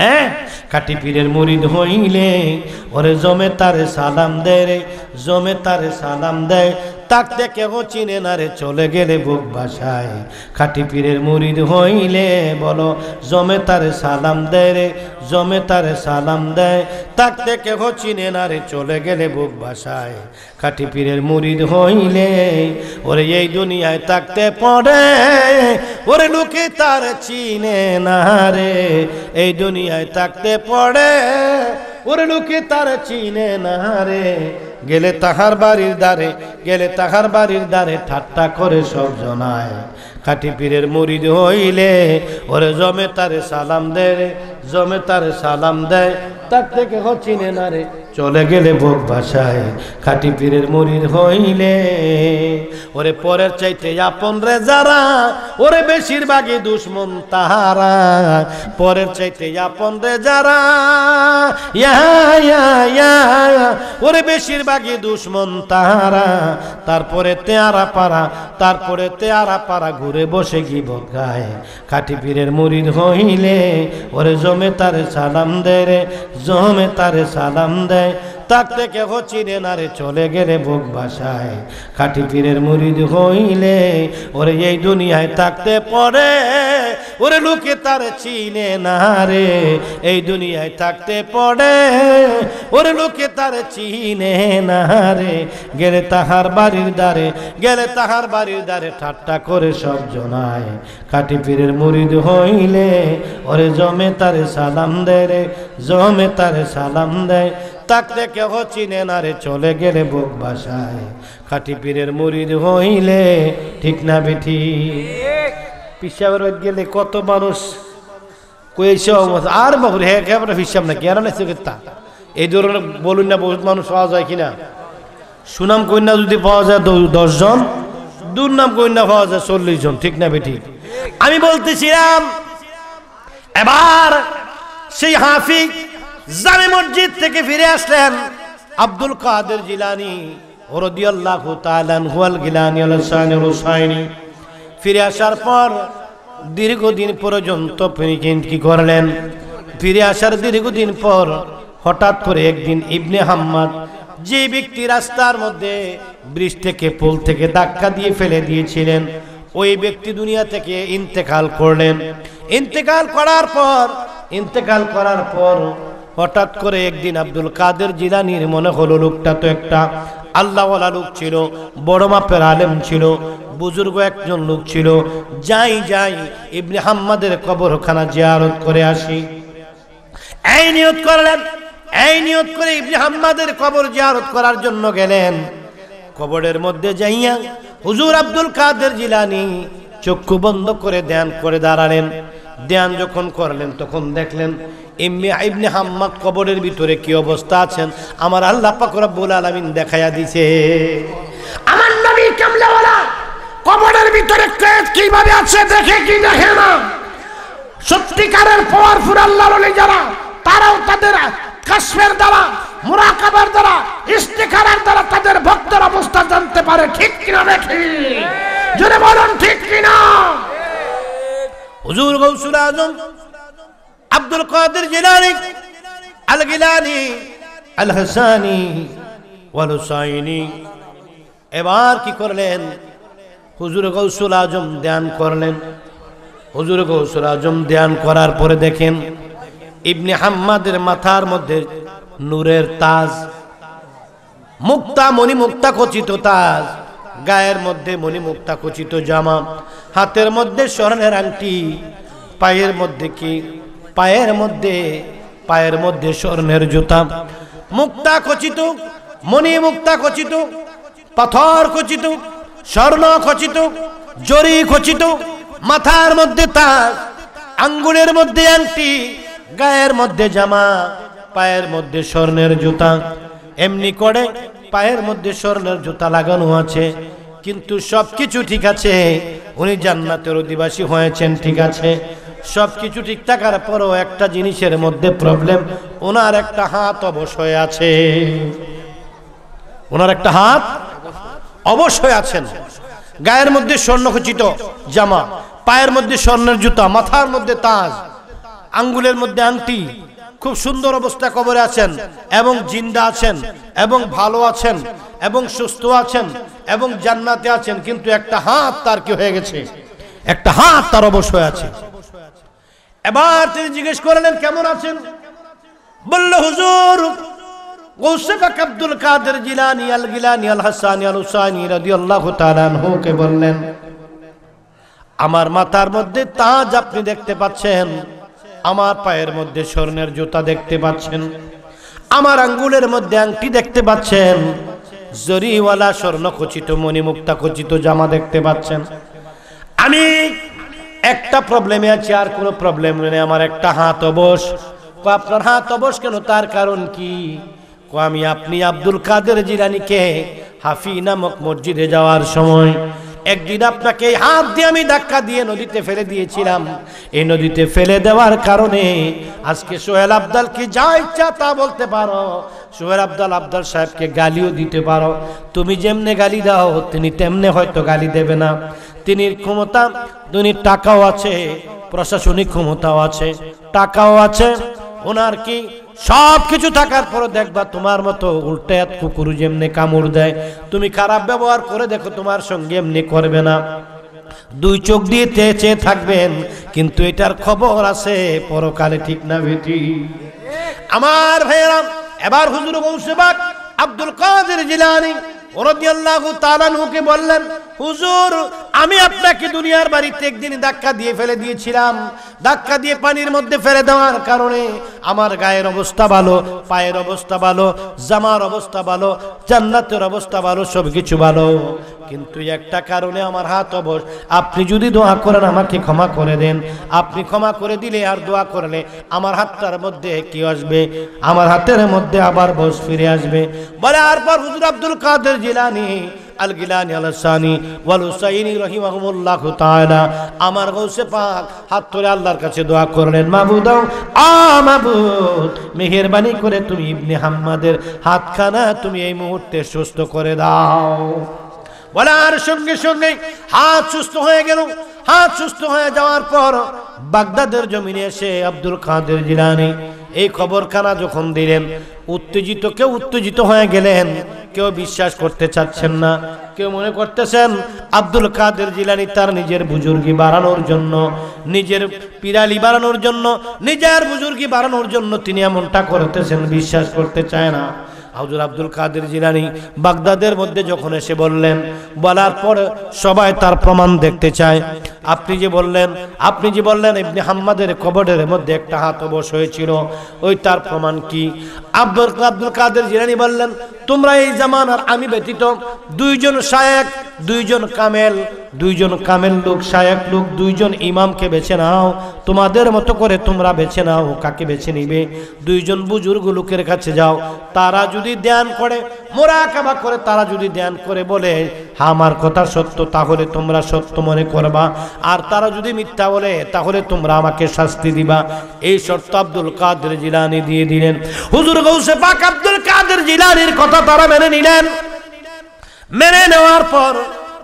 হ্যাঁ? কাটি পীরের মুড়ি ধইলে ওরে জমে তারে সালাম দে রে জমে তারে সালাম দেয় তাকতে কেহ চিনে না রে চলে গেলে বুক ভাসায় খাটি পীরের মুড়িদ হইলে বলো জমে তারে সালাম দেয় রে জমে তারে সালাম দেয় তাকতে কেহ চিনে না রে চলে গেলে বুক ভাসায় খাটি পীরের মুড়িদ হইলে ওরে এই দুনিয়ায় তাকতে পড়ে ওরে লোকে তার চিনে না রে এই দুনিয়ায় তাকতে পড়ে ওরে লোকে তার চিনে না রে গেলে তাহার বাড়ির দ্বারে গেলে তাহার বাড়ির দ্বারে ঠাট্টা করে সব জনায় কাঠি পীরের মুরিদ হইলে ওরে জমে তারে সালাম দেয় রে জমে তারে সালাম দেয় তার থেকে হচ্ছি না রে চলে গেলে ভোগ ভাষায় খাটি পীরের মরির হইলে ওরে পরের চাইতে আপন রে যারা ওরে বেশিরভাগই দুশ্মন তাহারা পরের চাইতে আপন রে যারা ওরে বেশিরভাগই দুশ্মন তাহারা তারপরে তেয়ারা পাড়া তারপরে তেয়ারা পাড়া ঘুরে বসে গি গায়ে খাটি পীরের মরির হইলে ওরে জমে তারে সালাম দে রে জমে তারে সালাম দে যায় তার থেকে হচিরে নারে চলে গেলে বুক ভাষায় কাঠি পীরের মুরিদ হইলে ওরে এই দুনিয়ায় থাকতে পরে ওরে লোকে তার চিনে না রে এই দুনিয়ায় থাকতে পড়ে ওরে লোকে তার চিনে না রে গেলে তাহার বাড়ির দ্বারে গেলে তাহার বাড়ির দ্বারে ঠাট্টা করে সব জনায় কাঠি পীরের মুরিদ হইলে ওরে জমে তারে সালাম দেয় রে জমে তারে সালাম দেয় থাকতে কেহ চিনে না রে চলে গেলে বুক বাসায় খাটি পীরের মুড়ির হইলে ঠিক না বেঠি পিসাবের গেলে কত মানুষ আর বাবু হ্যাঁ কেমন হিসাব নাকি আর তা এই ধরনের বলুন না বহুত মানুষ পাওয়া যায় কিনা সুনাম কন্যা যদি পাওয়া যায় দশজন দুর্নাম কন্যা পাওয়া যায় চল্লিশ জন ঠিক না বেঠি আমি বলতেছিলাম এবার সেই হাফিক জামে মসজিদ থেকে ফিরে আসলেন আব্দুল কাদের জিলানি রদিয়াল্লাহু তাআলা হুয়াল গিলানি আল হুসাইনি ফিরে আসার পর দীর্ঘদিন পর্যন্ত কি করলেন ফিরে আসার দীর্ঘদিন পর হঠাৎ করে একদিন ইবনে হাম্মাদ যে ব্যক্তি রাস্তার মধ্যে ব্রিজ থেকে পোল থেকে ধাক্কা দিয়ে ফেলে দিয়েছিলেন ওই ব্যক্তি দুনিয়া থেকে ইন্তেকাল করলেন ইন্তেকাল করার পর ইন্তেকাল করার পর হঠাৎ করে একদিন আব্দুল কাদের জিলানির মনে হলো লোকটা তো একটা আল্লাহওয়ালা লোক ছিল বড় মাপের আলেম ছিল বুজুর্গ একজন লোক ছিল যাই যাই ইবনে হাম্মাদের কবরখানা জিয়ারত করে আসি এই নিয়ত করলেন এই নিয়ত করে ইবনে হাম্মাদের কবর জিয়ারত করার জন্য গেলেন কবরের মধ্যে যাইয়া হুজুর আব্দুল কাদের জিলানি চক্ষু বন্ধ করে ধ্যান করে দাঁড়ালেন ধ্যান যখন করলেন তখন দেখলেন এমনি আইবনে কবরের ভিতরে কি অবস্থা আছেন আমার আল্লাহ পাকরাবুল আলমিন দেখাইয়া দিছে আমার নবী কামলাওয়ালা কবরের ভিতরে কিভাবে আছে দেখে কি দেখে না সত্যিকারের পাওয়ারফুল আল্লাহ যারা তারাও তাদের কাশ্মীর দ্বারা মুরাকাবার দ্বারা ইস্তেখারার দ্বারা তাদের ভক্তের অবস্থা জানতে পারে ঠিক কিনা দেখি হ্যাঁ। জোরে বলুন ঠিক কিনা হ্যাঁ। হুজুর গৌসুল আজম আব্দুল কাদের জিলানি আল গিলানি আল হাসানি ওয়াল হুসাইনি এবার কি করলেন হুজুর গৌসুল আজম ধ্যান করলেন হুজুর গৌসুল আজম ধ্যান করার পরে দেখেন ইবনে হাম্মাদের মাথার মধ্যে নূরের তাজ মুক্তা মুক্তা কচিত তাজ গায়ের মধ্যে মুক্তা কচিত জামা হাতের মধ্যে স্বর্ণের আংটি পায়ের মধ্যে কি পায়ের মধ্যে পায়ের মধ্যে স্বর্ণের জুতা মুক্তা খচিত মণি মুক্তা খচিত পাথর খচিত স্বর্ণ খচিত জরি খচিত মাথার মধ্যে তাজ আঙ্গুলের মধ্যে আংটি গায়ের মধ্যে জামা পায়ের মধ্যে স্বর্ণের জুতা এমনি করে পায়ের মধ্যে স্বর্ণের জুতা লাগানো আছে কিন্তু সব কিছু ঠিক আছে উনি জান্নাতের অধিবাসী হয়েছেন ঠিক আছে সব কিছু ঠিক থাকার পরও একটা জিনিসের মধ্যে প্রবলেম ওনার একটা হাত অবশ্যই আছে ওনার একটা হাত অবশ্যই আছেন গায়ের মধ্যে স্বর্ণখচিত জামা পায়ের মধ্যে স্বর্ণের জুতা মাথার মধ্যে তাজ আঙ্গুলের মধ্যে আংটি খুব সুন্দর অবস্থা কবরে আছেন এবং জিন্দা আছেন এবং ভালো আছেন এবং সুস্থ আছেন এবং জান্নাতে আছেন কিন্তু একটা হাত তার কি হয়ে গেছে একটা হাত তার অবশ্যই আছে এবার তিনি জিজ্ঞেস করলেন কেমন আছেন বলল হুজুর গৌসেফাক আব্দুল কাদের জিলানি আল গিলানি আল হাসানি আল হুসানি রাদিয়াল্লাহু তাআলা কে বললেন আমার মাথার মধ্যে তাজ আপনি দেখতে পাচ্ছেন আমার পায়ের মধ্যে স্বর্ণের জুতা দেখতে পাচ্ছেন আমার আঙ্গুলের মধ্যে আংটি দেখতে পাচ্ছেন জরিওয়ালা স্বর্ণ খচিত মণিমুক্তা খচিত জামা দেখতে পাচ্ছেন আমি একটা প্রবলেমে আছে আর কোনো প্রবলেম নেই আমার একটা হাত অবশ কো আপনার হাত অবশ কেন তার কারণ কি কো আমি আপনি আব্দুল কাদের জিরানিকে হাফি নামক মসজিদে যাওয়ার সময় একদিন আপনাকে হাত দিয়ে আমি ধাক্কা দিয়ে নদীতে ফেলে দিয়েছিলাম এই নদীতে ফেলে দেওয়ার কারণে আজকে সোহেল আবদাল কি যা ইচ্ছা তা বলতে পারো সোহেল আবদাল আবদাল সাহেবকে গালিও দিতে পারো তুমি যেমনে গালি দাও তিনি তেমনে হয়তো গালি দেবে না তিনি ক্ষমতা তিনি টাকাও আছে প্রশাসনিক ক্ষমতাও আছে টাকাও আছে ওনার কি সব কিছু থাকার পরে দেখবা তোমার মতো উল্টে কুকুর যেমনি কামড় দেয় তুমি খারাপ ব্যবহার করে দেখো তোমার সঙ্গে এমনি করবে না দুই চোখ দিয়ে চেয়ে থাকবেন কিন্তু এটার খবর আছে পরকালে ঠিক না বেটি আমার ভাইয়েরাম এবার হুজুর বংশবাক আব্দুল কাদের জিলানি ওরদিয়াল্লাহু তাআলাহুকে বললেন হুজুর আমি আপনাকে দুনিয়ার বাড়িতে একদিন ধাক্কা দিয়ে ফেলে দিয়েছিলাম ধাক্কা দিয়ে পানির মধ্যে ফেলে দেওয়ার কারণে আমার গায়ের অবস্থা ভালো পায়ের অবস্থা ভালো জামার অবস্থা ভালো জান্নাতের অবস্থা ভালো সব কিছু ভালো কিন্তু একটা কারণে আমার হাত অবস আপনি যদি দোয়া করেন আমাকে ক্ষমা করে দেন আপনি ক্ষমা করে দিলে আর দোয়া করলে আমার হাতটার মধ্যে কি আসবে আমার হাতের মধ্যে আবার বস ফিরে আসবে বলে আর পর হুজুর আব্দুল কাদের জিলানি আল গিলানি আল সানি ওয়াল হুসাইনি রহিমাহমুল্লাহ তাআলা আমার গৌসে পাক হাত তুলে আল্লাহর কাছে দোয়া করলেন মাহবুদাও আ মাহবুদ মেহেরবানি করে তুমি ইবনে হাম্মাদের হাতখানা তুমি এই মুহূর্তে সুস্থ করে দাও বলার সঙ্গে সঙ্গে হাত সুস্থ হয়ে গেল হাত সুস্থ হয়ে যাওয়ার পর বাগদাদের জমিনে এসে আব্দুল কাদের জিলানি এই খবরখানা যখন দিলেন উত্তেজিত কেউ উত্তেজিত হয়ে গেলেন কেউ বিশ্বাস করতে চাচ্ছেন না কেউ মনে করতেছেন আব্দুল কাদের জিলানি তার নিজের বুজুর্গি বাড়ানোর জন্য নিজের পিরালি বাড়ানোর জন্য নিজের বুজুর্গি বাড়ানোর জন্য তিনি এমনটা করতেছেন বিশ্বাস করতে চায় না হাজুর আব্দুল কাদের জিলানি বাগদাদের মধ্যে যখন এসে বললেন বলার পর সবাই তার প্রমাণ দেখতে চায় আপনি যে বললেন আপনি যে বললেন ইবনে হাম্মাদের কবরের মধ্যে একটা হাত অবশ হয়েছিল ওই তার প্রমাণ কি আব্দুল আব্দুল কাদের জিলানি বললেন তোমরা এই জামান আর আমি ব্যতীত দুইজন শায়েক দুইজন কামেল দুইজন কামেল লোক শায়েক লোক দুইজন ইমামকে বেছে নাও তোমাদের মতো করে তোমরা বেছে নাও কাকে বেছে নিবে দুইজন বুজুর্গ লোকের কাছে যাও তারা যদি ধ্যান করে মোরা কাবা করে তারা যদি ধ্যান করে বলে আমার কথা সত্য তাহলে তোমরা সত্য মনে করবা আর তারা যদি মিথ্যা বলে তাহলে তোমরা আমাকে শাস্তি দিবা এই শর্ত আব্দুল কাদের জিলানি দিয়ে দিলেন হুজুর গৌসে পাক আব্দুল কাদের জিলানির কথা তারা মেনে নিলেন মেনে নেওয়ার পর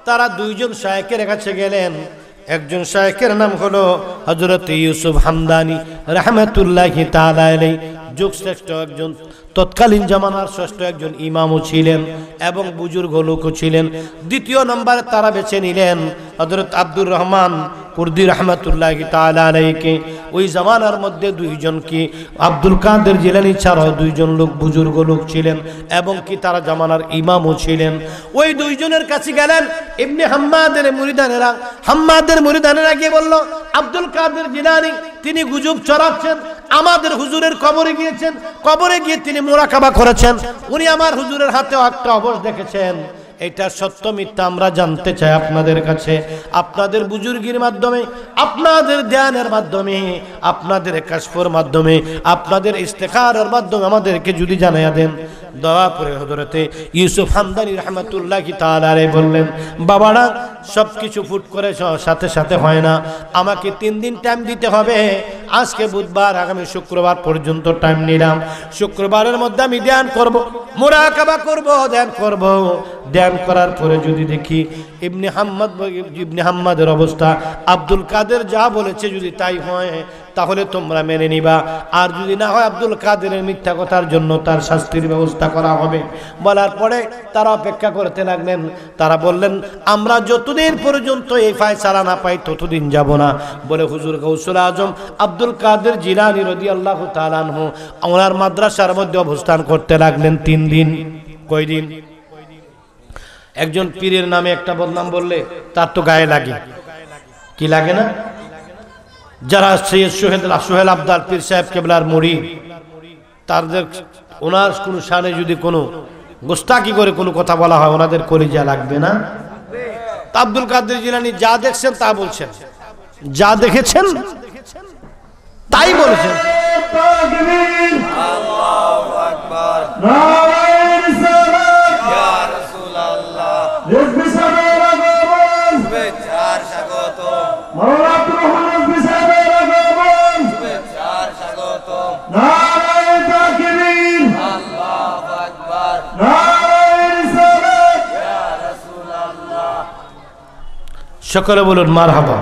তারা দুইজন শায়কের কাছে গেলেন একজন শায়কের নাম হলো হজরত ইউসুফ হামদানি রহমতুল্লাহ তালাই শ্রেষ্ঠ একজন তৎকালীন জামানার ষষ্ঠ একজন ইমামও ছিলেন এবং বুজুর্গ লোকও ছিলেন দ্বিতীয় নম্বরে তারা বেছে নিলেন হজরত আব্দুর রহমান কুর্দি রহমতুল্লাহ তালাকে ওই জমানার মধ্যে দুইজনকে আব্দুল কাদের জেলানি ছাড়াও দুইজন লোক বুজুর্গ লোক ছিলেন এবং কি তারা জামানার ইমামও ছিলেন ওই দুইজনের কাছে গেলেন এমনি হাম্মাদের মুরিদানেরা হাম্মাদের মুরিদানেরা গিয়ে বলল আব্দুল কাদের জিলানি তিনি গুজব চড়াচ্ছেন আমাদের হুজুরের কবরে গিয়েছেন কবরে গিয়ে তিনি মোরাকাবা করেছেন উনি আমার হুজুরের হাতেও একটা অবশ দেখেছেন এটা সত্য মিথ্যা আমরা জানতে চাই আপনাদের কাছে আপনাদের বুজুর্গির মাধ্যমে আপনাদের ধ্যানের মাধ্যমে আপনাদের কাশফোর মাধ্যমে আপনাদের ইস্তেকারের মাধ্যমে আমাদেরকে যদি জানাইয়া দেন দোয়া পরে হজরতে ইউসুফ হামদানি রহমতুল্লাহ কি তাহলে বললেন বাবারা সব কিছু ফুট করেছ সাথে সাথে হয় না আমাকে তিন দিন টাইম দিতে হবে আজকে বুধবার আগামী শুক্রবার পর্যন্ত টাইম নিলাম শুক্রবারের মধ্যে আমি ধ্যান করব কাবা করব ধ্যান করব ধ্যান করার পরে যদি দেখি ইবনে হাম্মদ ইবনে হাম্মাদের অবস্থা আব্দুল কাদের যা বলেছে যদি তাই হয় তাহলে তোমরা মেনে নিবা আর যদি না হয় আব্দুল কাদেরের মিথ্যা কথার জন্য তার শাস্তির ব্যবস্থা করা হবে বলার পরে তারা অপেক্ষা করতে লাগলেন তারা বললেন আমরা যতদিন পর্যন্ত এই ফায়সালা না পাই ততদিন যাব না বলে হুজুর গৌসুল আজম আব্দুল কাদের জিলানি রদি আল্লাহ ওনার মাদ্রাসার মধ্যে অবস্থান করতে লাগলেন তিন দিন কয়দিন একজন পীরের নামে একটা বদনাম বললে তার তো গায়ে লাগে কি লাগে না যারা সৈয়দ সোহেদ সোহেল আবদার পীর সাহেব কেবলার মুড়ি তাদের ওনার কোন সানে যদি কোনো গোস্তাকি করে কোনো কথা বলা হয় ওনাদের কলিজা লাগবে না আব্দুল কাদের জিলানি যা দেখছেন তা বলছেন যা দেখেছেন তাই বলেছেন সকলে বলুন মার হাবা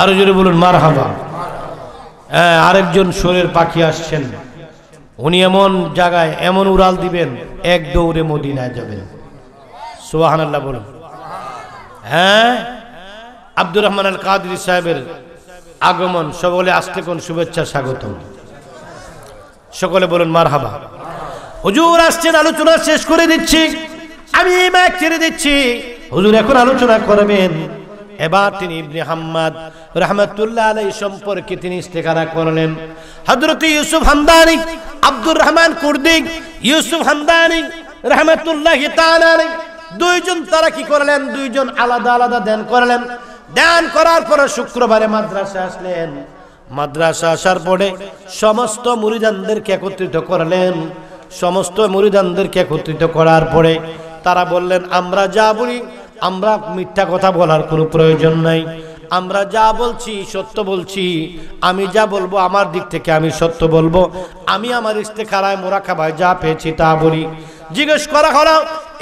আরো জোরে বলুন মার হাবা হ্যাঁ আরেকজন শোরের পাখি আসছেন উনি এমন জায়গায় এমন উড়াল দিবেন এক দৌড়ে মদিনায় যাবেন সোহানাল্লাহ বলুন হ্যাঁ আব্দুর রহমান আল কাদির সাহেবের আগমন সকলে আসতে কোন শুভেচ্ছা স্বাগতম সকলে বলুন মার হাবা হুজুর আসছেন আলোচনা শেষ করে দিচ্ছি আমি ছেড়ে দিচ্ছি হুজুর এখন আলোচনা করবেন এবার তিনি ইবনে হাম্মাদ রহমতুল্লাহ আলাই সম্পর্কে তিনি ইস্তেকারা করলেন হজরত ইউসুফ হামদানি আব্দুর রহমান কুর্দিক ইউসুফ হামদানি রহমতুল্লাহ তালানি দুইজন তারা কি করলেন দুইজন আলাদা আলাদা ধ্যান করলেন ধ্যান করার পরে শুক্রবারে মাদ্রাসা আসলেন মাদ্রাসা আসার পরে সমস্ত মুরিদানদেরকে একত্রিত করলেন সমস্ত মুরিদানদেরকে একত্রিত করার পরে তারা বললেন আমরা যা বলি আমরা মিথ্যা কথা বলার কোনো প্রয়োজন নাই আমরা যা বলছি সত্য বলছি আমি যা বলবো আমার দিক থেকে আমি সত্য বলবো আমি আমার মোরাখা মোরাকাবায় যা পেয়েছি তা বলি জিজ্ঞেস করা হলো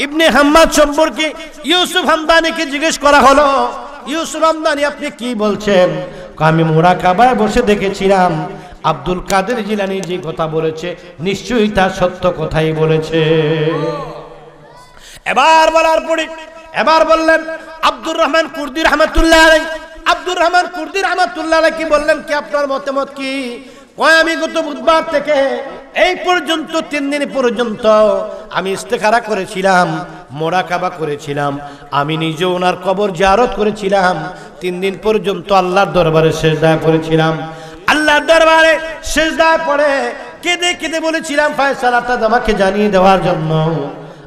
ইবনে হাম্মাদ সম্পর্কে ইউসুফ হামদানিকে জিজ্ঞেস করা হলো ইউসুফ হামদানি আপনি কি বলছেন আমি মোরাকাবায় বসে দেখেছিলাম আব্দুল কাদের জিলানি যে কথা বলেছে নিশ্চয়ই তা সত্য কথাই বলেছে এবার বলার পরে এবার বললেন আব্দুর রহমান কুর্দি রহমতুল্লাহ আব্দুর রহমান কুর্দি রহমতুল্লাহ কি বললেন কি আপনার মতামত কি আমি গত বুধবার থেকে এই পর্যন্ত তিন দিন পর্যন্ত আমি ইস্তেখারা করেছিলাম মোড়াকাবা করেছিলাম আমি নিজে ওনার কবর জারত করেছিলাম তিন দিন পর্যন্ত আল্লাহর দরবারে শেষ দায় করেছিলাম আল্লাহর দরবারে শেষ দায় পড়ে কেঁদে কেঁদে বলেছিলাম ফায়সালাটা আমাকে জানিয়ে দেওয়ার জন্য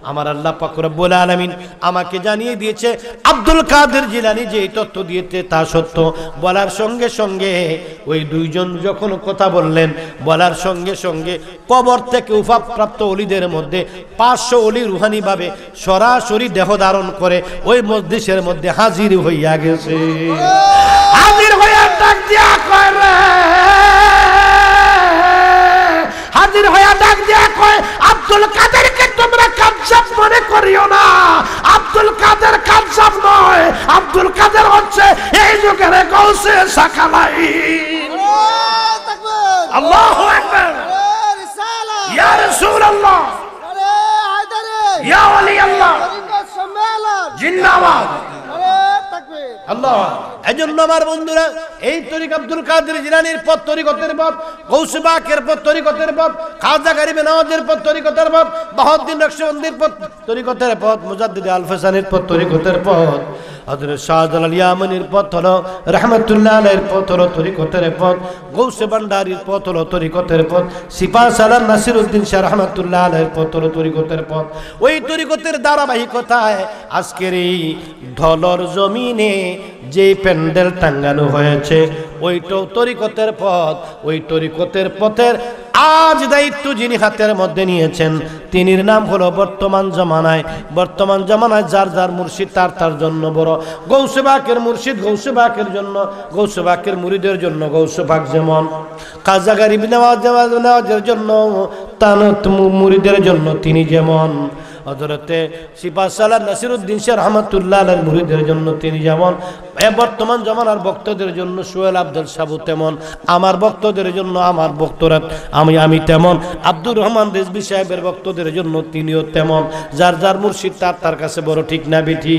আমার আল্লাহ পাকুরাবুল আলমিন আমাকে জানিয়ে দিয়েছে আব্দুল কাদের জিলানি যে তথ্য দিয়েছে তা সত্য বলার সঙ্গে সঙ্গে ওই দুইজন যখন কথা বললেন বলার সঙ্গে সঙ্গে কবর থেকে উপাপ্রাপ্ত অলিদের মধ্যে পাঁচশো অলি রুহানিভাবে সরাসরি দেহ ধারণ করে ওই মসজিষের মধ্যে হাজির হইয়া গেছে হাজির হইয়া ডাক দিয়া করে ডাক দেয়া কয় আব্দুল কাদেরকে তোমরা কাজ্জাব মনে করিও না আব্দুল কাদের কাজ্জাব নয় আব্দুল কাদের হচ্ছে এই যুগের গৌসে সাকালাই আল্লাহু আকবার ইয়া রাসূলুল্লাহ ইয়া ওলি আল্লাহ জিন্দাবাদ আল্লাহ এজন্য আমার বন্ধুরা এই তরিক আব্দুল কাদের জিলানির পথ তরিকতের পথ কৌশবাকের পথ তরিকতের পথ খাজা গরিবে নওয়াজের পথ তরিকতের পথ বাহদ্দিন নকশবন্দির পথ তরিকতের পথ মুজাদ্দিদ আলফেসানির পথ তরিকতের পথ হজরত শাহজালাল ইয়ামানির পথ হলো রহমতুল্লাহ আলের পথ হলো তরিকতের পথ গৌসে ভান্ডারির পথ হলো তরিকতের পথ সিপা সালাম নাসির উদ্দিন শাহ রহমতুল্লাহ আলের পথ হলো তরিকতের পথ ওই তরিকতের ধারাবাহিকতায় আজকের এই ধলর জমিনে যে প্যান্ডেল টাঙ্গানো হয়েছে ওই তরিকতের পথ ওই তরিকতের পথের আজ দায়িত্ব যিনি হাতের মধ্যে নিয়েছেন তিনি নাম হলো বর্তমান জমানায় বর্তমান জমানায় যার যার মুর্শিদ তার তার জন্য বড় গৌসেবাকের মুর্শিদ গৌসেবাকের জন্য গৌসেবাকের মুরিদের জন্য গৌসেবাক যেমন কাজা গারিব নেওয়াজের জন্য তানত মুরিদের জন্য তিনি যেমন হজরতে সিপাশালা নাসিরুদ্দিন শাহ রহমতুল্লাহ আলার মুরিদের জন্য তিনি যেমন বর্তমান জমানার ভক্তদের জন্য সোহেল আব্দুল সাবু তেমন আমার ভক্তদের জন্য আমার ভক্তরা আমি আমি তেমন আব্দুর রহমান রেজবি সাহেবের ভক্তদের জন্য তিনিও তেমন যার যার মুর্শিদ তার তার কাছে বড় ঠিক না বিঠি